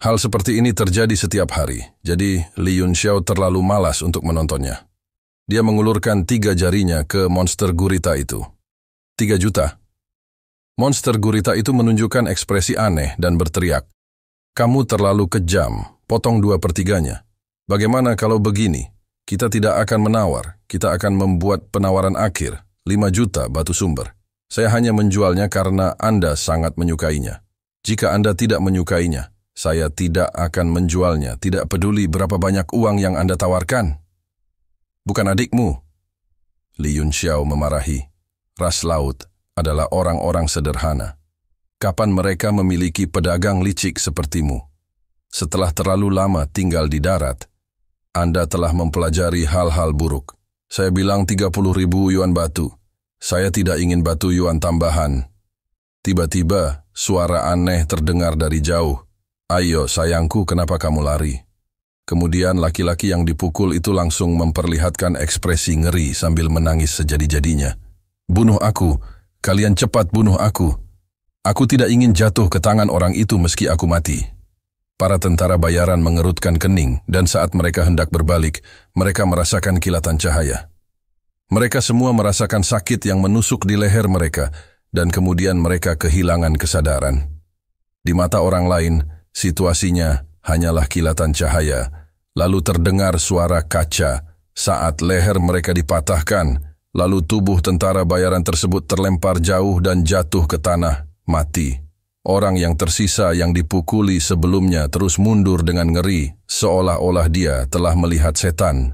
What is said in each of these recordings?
Hal seperti ini terjadi setiap hari, jadi Li Yunxiao terlalu malas untuk menontonnya. Dia mengulurkan tiga jarinya ke monster gurita itu. Tiga juta. Monster gurita itu menunjukkan ekspresi aneh dan berteriak. Kamu terlalu kejam, potong dua pertiganya. Bagaimana kalau begini? Kita tidak akan menawar, kita akan membuat penawaran akhir, Lima juta batu sumber. Saya hanya menjualnya karena Anda sangat menyukainya. Jika Anda tidak menyukainya, saya tidak akan menjualnya, tidak peduli berapa banyak uang yang Anda tawarkan. Bukan adikmu. Li Xiao memarahi. Ras laut adalah orang-orang sederhana. Kapan mereka memiliki pedagang licik sepertimu? Setelah terlalu lama tinggal di darat, Anda telah mempelajari hal-hal buruk. Saya bilang 30 ribu yuan batu. Saya tidak ingin batu yuan tambahan. Tiba-tiba, suara aneh terdengar dari jauh. Ayo sayangku kenapa kamu lari? Kemudian laki-laki yang dipukul itu langsung memperlihatkan ekspresi ngeri sambil menangis sejadi-jadinya. Bunuh aku, kalian cepat bunuh aku. Aku tidak ingin jatuh ke tangan orang itu meski aku mati. Para tentara bayaran mengerutkan kening dan saat mereka hendak berbalik, mereka merasakan kilatan cahaya. Mereka semua merasakan sakit yang menusuk di leher mereka dan kemudian mereka kehilangan kesadaran. Di mata orang lain, situasinya hanyalah kilatan cahaya, lalu terdengar suara kaca saat leher mereka dipatahkan, lalu tubuh tentara bayaran tersebut terlempar jauh dan jatuh ke tanah, mati. Orang yang tersisa yang dipukuli sebelumnya terus mundur dengan ngeri, seolah-olah dia telah melihat setan.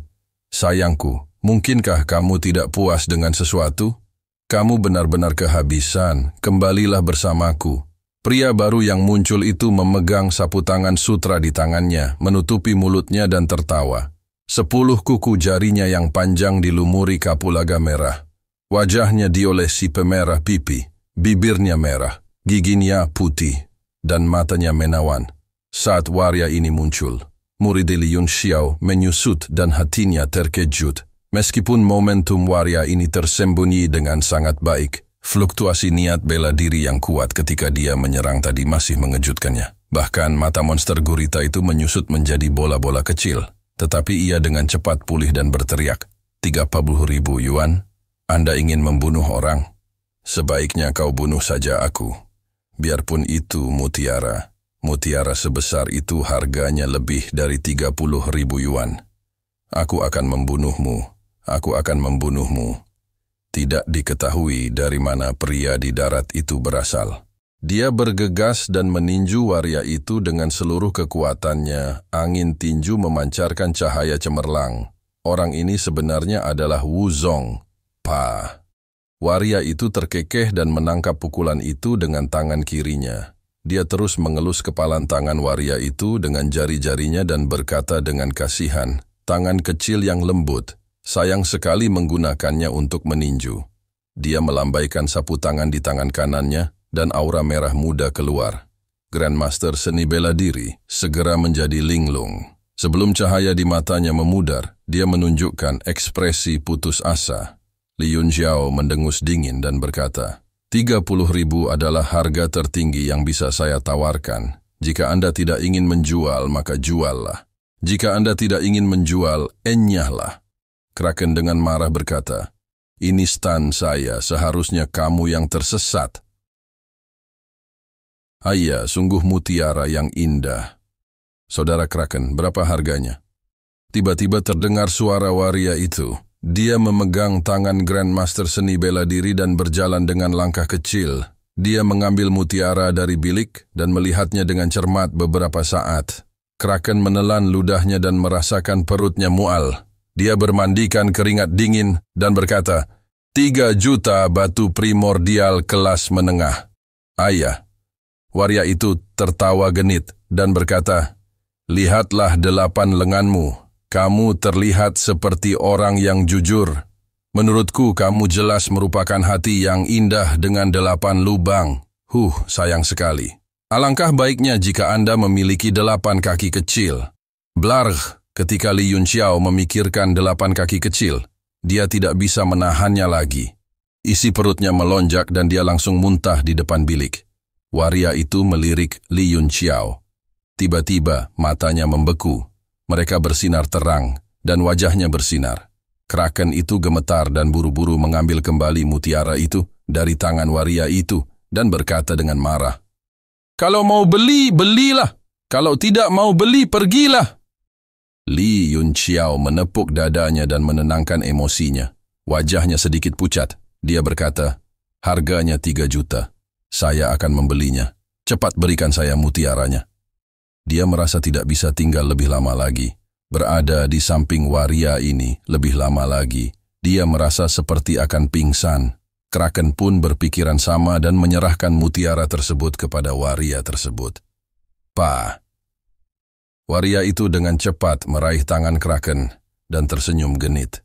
Sayangku, mungkinkah kamu tidak puas dengan sesuatu? Kamu benar-benar kehabisan, kembalilah bersamaku. Pria baru yang muncul itu memegang sapu tangan sutra di tangannya, menutupi mulutnya dan tertawa. Sepuluh kuku jarinya yang panjang dilumuri kapulaga merah. Wajahnya diolesi pemerah pipi, bibirnya merah, giginya putih, dan matanya menawan. Saat waria ini muncul, murid Liyun Xiao menyusut dan hatinya terkejut. Meskipun momentum waria ini tersembunyi dengan sangat baik, Fluktuasi niat bela diri yang kuat ketika dia menyerang tadi masih mengejutkannya. Bahkan mata monster gurita itu menyusut menjadi bola-bola kecil. Tetapi ia dengan cepat pulih dan berteriak, 30 ribu yuan, Anda ingin membunuh orang? Sebaiknya kau bunuh saja aku. Biarpun itu mutiara. Mutiara sebesar itu harganya lebih dari 30 ribu yuan. Aku akan membunuhmu. Aku akan membunuhmu. Tidak diketahui dari mana pria di darat itu berasal. Dia bergegas dan meninju waria itu dengan seluruh kekuatannya. Angin tinju memancarkan cahaya cemerlang. Orang ini sebenarnya adalah Wu Zong, Pa. Waria itu terkekeh dan menangkap pukulan itu dengan tangan kirinya. Dia terus mengelus kepalan tangan waria itu dengan jari-jarinya dan berkata dengan kasihan, tangan kecil yang lembut, Sayang sekali menggunakannya untuk meninju. Dia melambaikan sapu tangan di tangan kanannya dan aura merah muda keluar. Grandmaster seni bela diri segera menjadi linglung. Sebelum cahaya di matanya memudar, dia menunjukkan ekspresi putus asa. Li Yun Xiao mendengus dingin dan berkata, 30 ribu adalah harga tertinggi yang bisa saya tawarkan. Jika Anda tidak ingin menjual, maka juallah. Jika Anda tidak ingin menjual, enyahlah. Kraken dengan marah berkata, Ini stan saya, seharusnya kamu yang tersesat. Ayah, sungguh mutiara yang indah. Saudara Kraken, berapa harganya? Tiba-tiba terdengar suara waria itu. Dia memegang tangan Grandmaster seni bela diri dan berjalan dengan langkah kecil. Dia mengambil mutiara dari bilik dan melihatnya dengan cermat beberapa saat. Kraken menelan ludahnya dan merasakan perutnya mual. Dia bermandikan keringat dingin dan berkata, Tiga juta batu primordial kelas menengah. Ayah. Waria itu tertawa genit dan berkata, Lihatlah delapan lenganmu. Kamu terlihat seperti orang yang jujur. Menurutku kamu jelas merupakan hati yang indah dengan delapan lubang. Huh, sayang sekali. Alangkah baiknya jika Anda memiliki delapan kaki kecil. Blarg, Ketika Li Yun Xiao memikirkan delapan kaki kecil, dia tidak bisa menahannya lagi. Isi perutnya melonjak dan dia langsung muntah di depan bilik. Waria itu melirik Li Yun Xiao. Tiba-tiba matanya membeku. Mereka bersinar terang dan wajahnya bersinar. Kraken itu gemetar dan buru-buru mengambil kembali mutiara itu dari tangan waria itu dan berkata dengan marah, Kalau mau beli, belilah. Kalau tidak mau beli, pergilah. Li Yun menepuk dadanya dan menenangkan emosinya. Wajahnya sedikit pucat. Dia berkata, harganya 3 juta. Saya akan membelinya. Cepat berikan saya mutiaranya. Dia merasa tidak bisa tinggal lebih lama lagi. Berada di samping waria ini lebih lama lagi. Dia merasa seperti akan pingsan. Kraken pun berpikiran sama dan menyerahkan mutiara tersebut kepada waria tersebut. Pa, Waria itu dengan cepat meraih tangan Kraken dan tersenyum genit.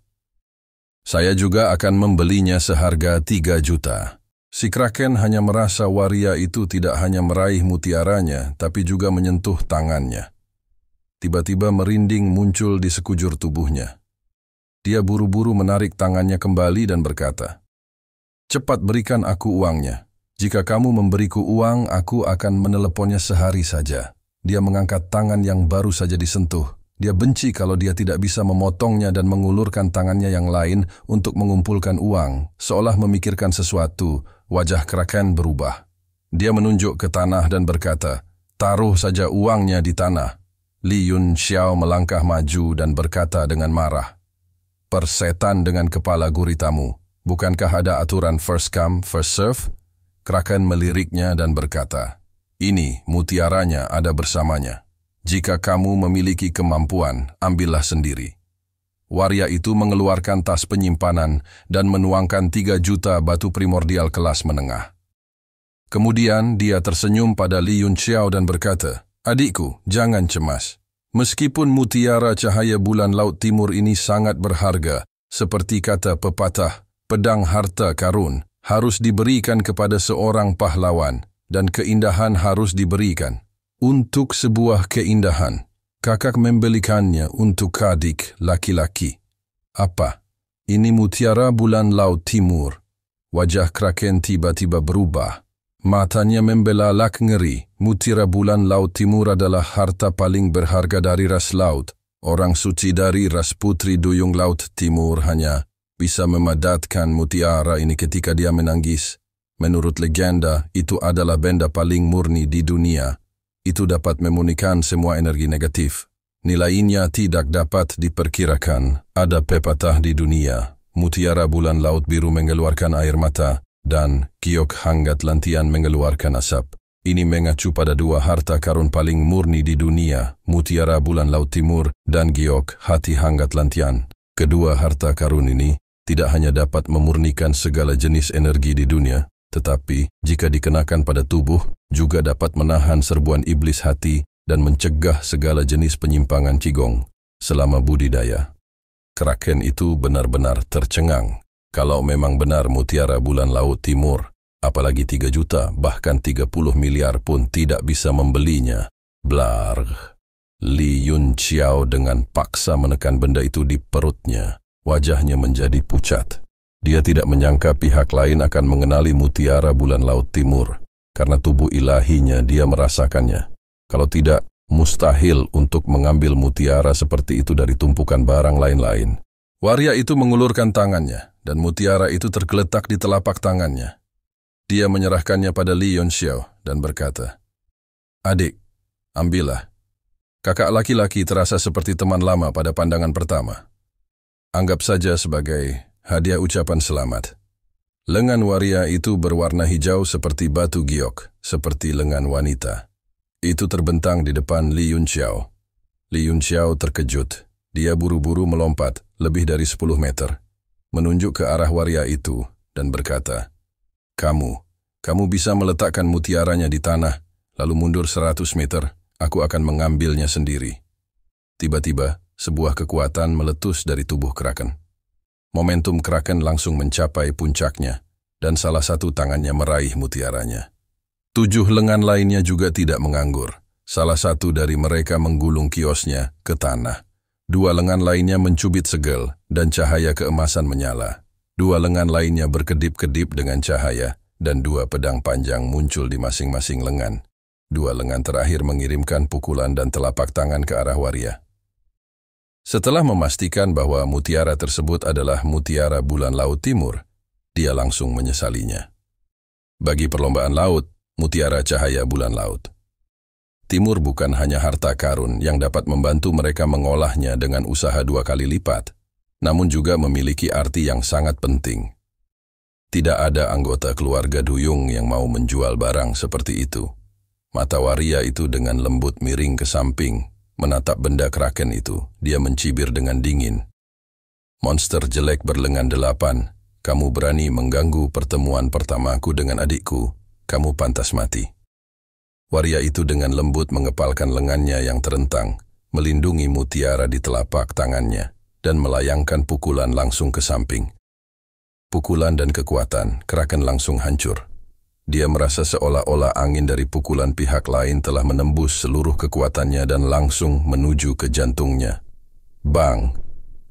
Saya juga akan membelinya seharga 3 juta. Si Kraken hanya merasa waria itu tidak hanya meraih mutiaranya, tapi juga menyentuh tangannya. Tiba-tiba merinding muncul di sekujur tubuhnya. Dia buru-buru menarik tangannya kembali dan berkata, Cepat berikan aku uangnya. Jika kamu memberiku uang, aku akan meneleponnya sehari saja. Dia mengangkat tangan yang baru saja disentuh. Dia benci kalau dia tidak bisa memotongnya dan mengulurkan tangannya yang lain untuk mengumpulkan uang, seolah memikirkan sesuatu. Wajah Kraken berubah. Dia menunjuk ke tanah dan berkata, Taruh saja uangnya di tanah. Li Yun Xiao melangkah maju dan berkata dengan marah, Persetan dengan kepala guritamu, bukankah ada aturan first come, first serve? Kraken meliriknya dan berkata, ini mutiaranya ada bersamanya. Jika kamu memiliki kemampuan, ambillah sendiri. Waria itu mengeluarkan tas penyimpanan dan menuangkan 3 juta batu primordial kelas menengah. Kemudian dia tersenyum pada Li Yun dan berkata, Adikku, jangan cemas. Meskipun mutiara cahaya bulan laut timur ini sangat berharga, seperti kata pepatah, pedang harta karun harus diberikan kepada seorang pahlawan – dan keindahan harus diberikan. Untuk sebuah keindahan, kakak membelikannya untuk adik laki-laki. Apa? Ini mutiara bulan laut timur. Wajah Kraken tiba-tiba berubah. Matanya membelalak ngeri. Mutiara bulan laut timur adalah harta paling berharga dari ras laut. Orang suci dari ras putri duyung laut timur hanya bisa memadatkan mutiara ini ketika dia menangis. Menurut legenda, itu adalah benda paling murni di dunia. Itu dapat memunikan semua energi negatif. Nilainya tidak dapat diperkirakan. Ada pepatah di dunia. Mutiara bulan laut biru mengeluarkan air mata, dan kiok hangat lantian mengeluarkan asap. Ini mengacu pada dua harta karun paling murni di dunia, mutiara bulan laut timur dan giok hati hangat lantian. Kedua harta karun ini tidak hanya dapat memurnikan segala jenis energi di dunia, tetapi, jika dikenakan pada tubuh, juga dapat menahan serbuan iblis hati dan mencegah segala jenis penyimpangan cigong selama budidaya. Kraken itu benar-benar tercengang. Kalau memang benar mutiara bulan laut timur, apalagi 3 juta, bahkan 30 miliar pun tidak bisa membelinya. Blar. Li Yun Chiao dengan paksa menekan benda itu di perutnya. Wajahnya menjadi pucat. Dia tidak menyangka pihak lain akan mengenali mutiara bulan laut timur, karena tubuh ilahinya dia merasakannya. Kalau tidak, mustahil untuk mengambil mutiara seperti itu dari tumpukan barang lain-lain. Waria itu mengulurkan tangannya, dan mutiara itu tergeletak di telapak tangannya. Dia menyerahkannya pada Li Yunxiao dan berkata, Adik, ambillah. Kakak laki-laki terasa seperti teman lama pada pandangan pertama. Anggap saja sebagai hadiah ucapan selamat. Lengan waria itu berwarna hijau seperti batu giok, seperti lengan wanita. Itu terbentang di depan Li Yunqiao. Li Yunqiao terkejut. Dia buru-buru melompat lebih dari 10 meter, menunjuk ke arah waria itu dan berkata, Kamu, kamu bisa meletakkan mutiaranya di tanah, lalu mundur 100 meter, aku akan mengambilnya sendiri. Tiba-tiba, sebuah kekuatan meletus dari tubuh Kraken. Momentum Kraken langsung mencapai puncaknya, dan salah satu tangannya meraih mutiaranya. Tujuh lengan lainnya juga tidak menganggur. Salah satu dari mereka menggulung kiosnya ke tanah. Dua lengan lainnya mencubit segel, dan cahaya keemasan menyala. Dua lengan lainnya berkedip-kedip dengan cahaya, dan dua pedang panjang muncul di masing-masing lengan. Dua lengan terakhir mengirimkan pukulan dan telapak tangan ke arah waria. Setelah memastikan bahwa mutiara tersebut adalah mutiara bulan laut timur, dia langsung menyesalinya. Bagi perlombaan laut, mutiara cahaya bulan laut. Timur bukan hanya harta karun yang dapat membantu mereka mengolahnya dengan usaha dua kali lipat, namun juga memiliki arti yang sangat penting. Tidak ada anggota keluarga Duyung yang mau menjual barang seperti itu. Mata waria itu dengan lembut miring ke samping Menatap benda kraken itu, dia mencibir dengan dingin. Monster jelek berlengan delapan, kamu berani mengganggu pertemuan pertamaku dengan adikku, kamu pantas mati. Waria itu dengan lembut mengepalkan lengannya yang terentang, melindungi mutiara di telapak tangannya, dan melayangkan pukulan langsung ke samping. Pukulan dan kekuatan, Kraken langsung hancur. Dia merasa seolah-olah angin dari pukulan pihak lain telah menembus seluruh kekuatannya dan langsung menuju ke jantungnya. Bang!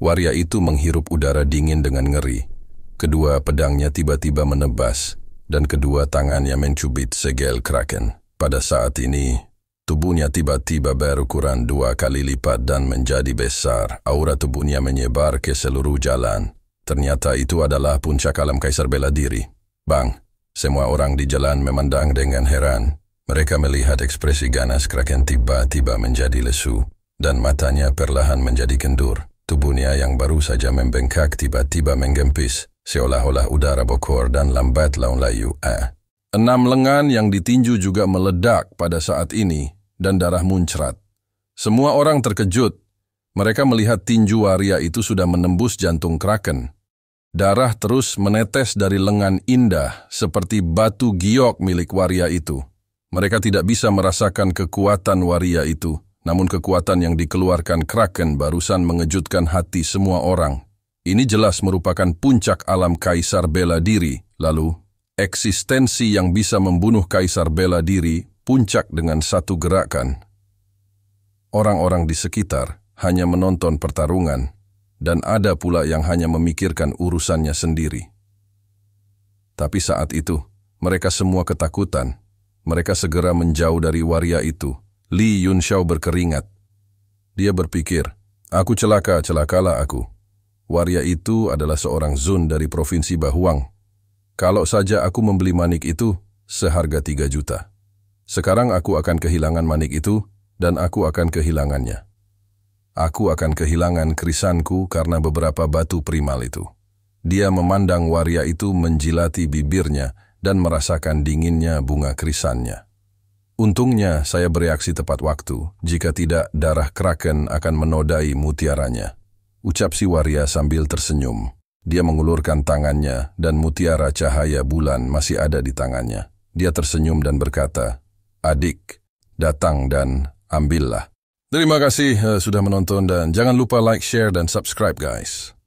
Waria itu menghirup udara dingin dengan ngeri. Kedua pedangnya tiba-tiba menebas, dan kedua tangannya mencubit segel kraken. Pada saat ini, tubuhnya tiba-tiba berukuran dua kali lipat dan menjadi besar. Aura tubuhnya menyebar ke seluruh jalan. Ternyata itu adalah puncak alam Kaisar Bela Diri. Bang! Semua orang di jalan memandang dengan heran. Mereka melihat ekspresi ganas Kraken tiba-tiba menjadi lesu, dan matanya perlahan menjadi kendur. Tubuhnya yang baru saja membengkak tiba-tiba menggempis, seolah-olah udara bokor dan lambat laun layu. Eh. Enam lengan yang ditinju juga meledak pada saat ini, dan darah muncrat. Semua orang terkejut. Mereka melihat tinju waria itu sudah menembus jantung kraken. Darah terus menetes dari lengan Indah seperti batu giok milik waria itu. Mereka tidak bisa merasakan kekuatan waria itu, namun kekuatan yang dikeluarkan Kraken barusan mengejutkan hati semua orang. Ini jelas merupakan puncak alam Kaisar Bela Diri, lalu eksistensi yang bisa membunuh Kaisar Bela Diri puncak dengan satu gerakan. Orang-orang di sekitar hanya menonton pertarungan dan ada pula yang hanya memikirkan urusannya sendiri. Tapi saat itu, mereka semua ketakutan. Mereka segera menjauh dari waria itu. Li Yunxiao berkeringat. Dia berpikir, aku celaka, celakalah aku. Waria itu adalah seorang Zun dari provinsi Bahuang. Kalau saja aku membeli manik itu, seharga 3 juta. Sekarang aku akan kehilangan manik itu, dan aku akan kehilangannya aku akan kehilangan kerisanku karena beberapa batu primal itu. Dia memandang waria itu menjilati bibirnya dan merasakan dinginnya bunga kerisannya. Untungnya saya bereaksi tepat waktu, jika tidak darah kraken akan menodai mutiaranya. Ucap si waria sambil tersenyum. Dia mengulurkan tangannya dan mutiara cahaya bulan masih ada di tangannya. Dia tersenyum dan berkata, Adik, datang dan ambillah. Terima kasih eh, sudah menonton dan jangan lupa like, share, dan subscribe guys.